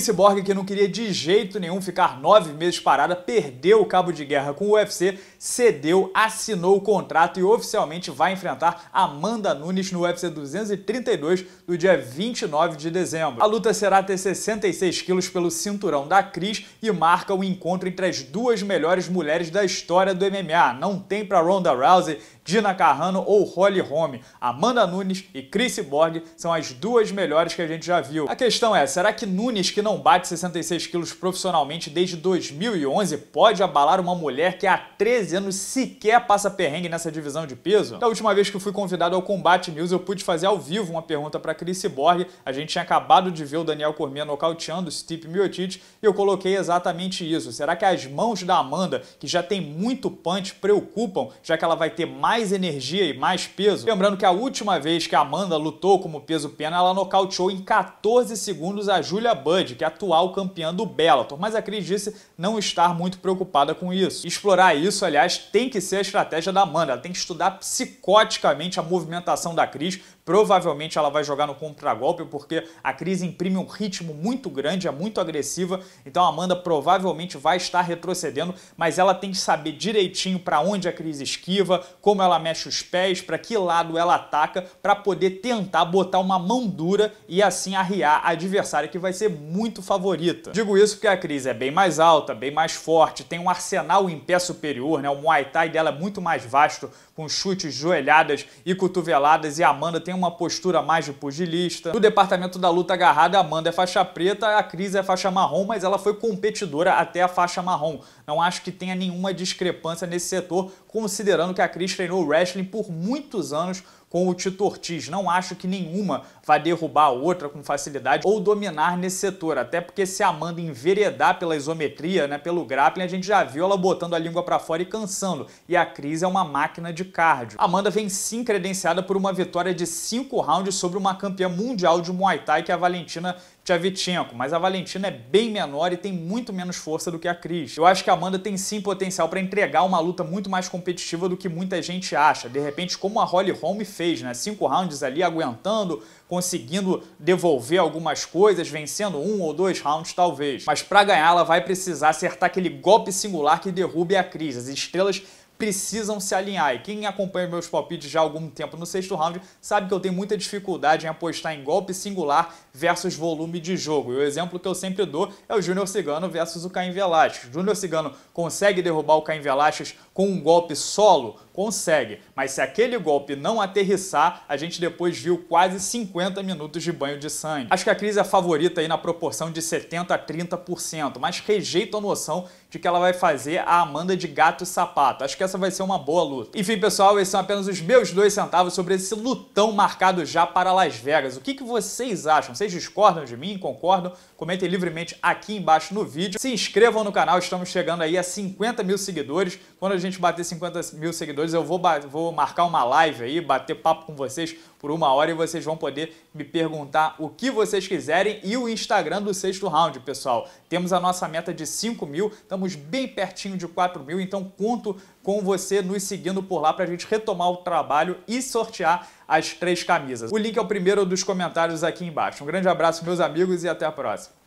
Alice Borg, que não queria de jeito nenhum ficar nove meses parada, perdeu o cabo de guerra com o UFC, cedeu, assinou o contrato e oficialmente vai enfrentar Amanda Nunes no UFC 232 do dia 29 de dezembro. A luta será até 66 quilos pelo cinturão da Cris e marca o encontro entre as duas melhores mulheres da história do MMA. Não tem para Ronda Rousey Gina Carrano ou Holly Holm. Amanda Nunes e Chris Borg são as duas melhores que a gente já viu. A questão é, será que Nunes, que não bate 66 quilos profissionalmente desde 2011, pode abalar uma mulher que há 13 anos sequer passa perrengue nessa divisão de peso? Da última vez que fui convidado ao Combate News, eu pude fazer ao vivo uma pergunta para Chris Borg. A gente tinha acabado de ver o Daniel Cormier nocauteando Steve Miocic e eu coloquei exatamente isso. Será que as mãos da Amanda, que já tem muito punch, preocupam, já que ela vai ter mais mais energia e mais peso. Lembrando que a última vez que a Amanda lutou como peso pena, ela nocauteou em 14 segundos a Julia Budd, que é atual campeã do Bellator, mas a Cris disse não estar muito preocupada com isso. Explorar isso, aliás, tem que ser a estratégia da Amanda, ela tem que estudar psicoticamente a movimentação da Cris, provavelmente ela vai jogar no contragolpe, porque a Cris imprime um ritmo muito grande, é muito agressiva, então a Amanda provavelmente vai estar retrocedendo, mas ela tem que saber direitinho para onde a Cris esquiva, como como ela mexe os pés, para que lado ela ataca, para poder tentar botar uma mão dura e assim arriar a adversária que vai ser muito favorita. Digo isso porque a Cris é bem mais alta, bem mais forte, tem um arsenal em pé superior, né? o Muay Thai dela é muito mais vasto, com chutes, joelhadas e cotoveladas, e a Amanda tem uma postura mais de pugilista. No departamento da luta agarrada, a Amanda é faixa preta, a Cris é faixa marrom, mas ela foi competidora até a faixa marrom. Não acho que tenha nenhuma discrepância nesse setor, considerando que a Cris treinou treinou wrestling por muitos anos com o Tito Ortiz. Não acho que nenhuma vai derrubar a outra com facilidade ou dominar nesse setor, até porque se a Amanda enveredar pela isometria, né, pelo grappling, a gente já viu ela botando a língua para fora e cansando. E a Cris é uma máquina de cardio. Amanda vem sim credenciada por uma vitória de cinco rounds sobre uma campeã mundial de Muay Thai que é a Valentina Tchavchenko, mas a Valentina é bem menor e tem muito menos força do que a Cris. Eu acho que a Amanda tem sim potencial para entregar uma luta muito mais competitiva do que muita gente acha. De repente, como a Holly Holm fez, né? Cinco rounds ali aguentando, conseguindo devolver algumas coisas, vencendo um ou dois rounds talvez. Mas para ganhar, ela vai precisar acertar aquele golpe singular que derrube a Cris. As estrelas precisam se alinhar. E quem acompanha meus palpites já há algum tempo no sexto round sabe que eu tenho muita dificuldade em apostar em golpe singular versus volume de jogo. E o exemplo que eu sempre dou é o Júnior Cigano versus o Caim Velasquez. Júnior Cigano consegue derrubar o Caim Velasquez com um golpe solo, Consegue, mas se aquele golpe não aterrissar, a gente depois viu quase 50 minutos de banho de sangue. Acho que a crise é a favorita aí na proporção de 70% a 30%, mas rejeito a noção de que ela vai fazer a Amanda de gato e sapato. Acho que essa vai ser uma boa luta. Enfim, pessoal, esses são apenas os meus dois centavos sobre esse lutão marcado já para Las Vegas. O que, que vocês acham? Vocês discordam de mim? Concordam? Comentem livremente aqui embaixo no vídeo. Se inscrevam no canal, estamos chegando aí a 50 mil seguidores. Quando a gente bater 50 mil seguidores, eu vou, vou marcar uma live aí, bater papo com vocês por uma hora e vocês vão poder me perguntar o que vocês quiserem e o Instagram do sexto round, pessoal. Temos a nossa meta de 5 mil, estamos bem pertinho de 4 mil, então conto com você nos seguindo por lá para a gente retomar o trabalho e sortear as três camisas. O link é o primeiro dos comentários aqui embaixo. Um grande abraço, meus amigos, e até a próxima.